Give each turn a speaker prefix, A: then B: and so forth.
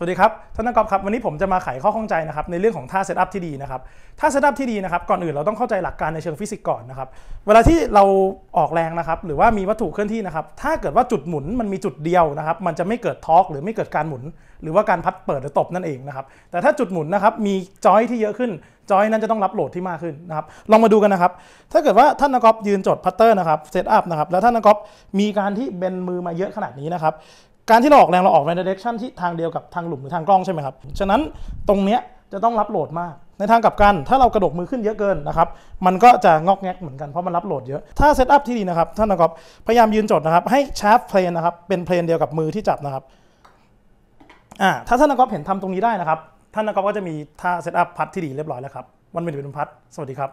A: สวัสดีครับท่านนักกอล์ฟครับวันนี้ผมจะมาไขข้อข้องใจนะครับในเรื่องของท่าเซตอัพที่ดีนะครับท่าเซตอัพที่ดีนะครับก่อนอื่นเราต้องเข้าใจหลักการในเชิงฟิสิกส์ก่อนนะครับเวลาที่เราออกแรงนะครับ หรือว่ามีวัตถุเคลื่อนที่นะครับถ้าเกิดว่าจุดหมุนมันมีจุดเดียวนะครับ มันจะไม่เกิดทอร์กหรือไม่เกิดการหมุน หรือว่าการพัดเปิดหรือตบนั่นเองนะครับแต่ถ้าจุดหมุนนะครับมีจอยที่เยอะขึ้นจอยนั้นจะต้องรับโหลดที่มากขึ้นนะครับลองมาดูกันนะครับ ถ้าเกิดว่าท่านนักกอล์ฟยืนจดพัตเตอร์นะครับเซตอัพนะครับแล้วท่านนักกอล์ฟมีการที่เบนมือมาเยอะขนาดนี้นะครับการที่เราออกแรงเราออกในเดเรคชันที่ทางเดียวกับทางหลุมหรือทางกล้องใช่ไหมครับ ฉะนั้นตรงเนี้ยจะต้องรับโหลดมาก ในทางกลับกัน ถ้าเรากระดกมือขึ้นเยอะเกินนะครับ มันก็จะงอกแงกเหมือนกันเพราะมันรับโหลดเยอะ ถ้าเซตอัพที่ดีนะครับท่านนะครับพยายามยืนจดนะครับ ให้ชาร์ปเพลนนะครับเป็นเพลนเดียวกับมือที่จับนะครับอ่าถ้าท่านนะครับเห็นทำตรงนี้ได้นะครับท่านนะครับก็จะมีท่าเซตอัพพัดที่ดีเรียบร้อยแล้วครับวันเป็นเป็นพัด สวัสดีครับ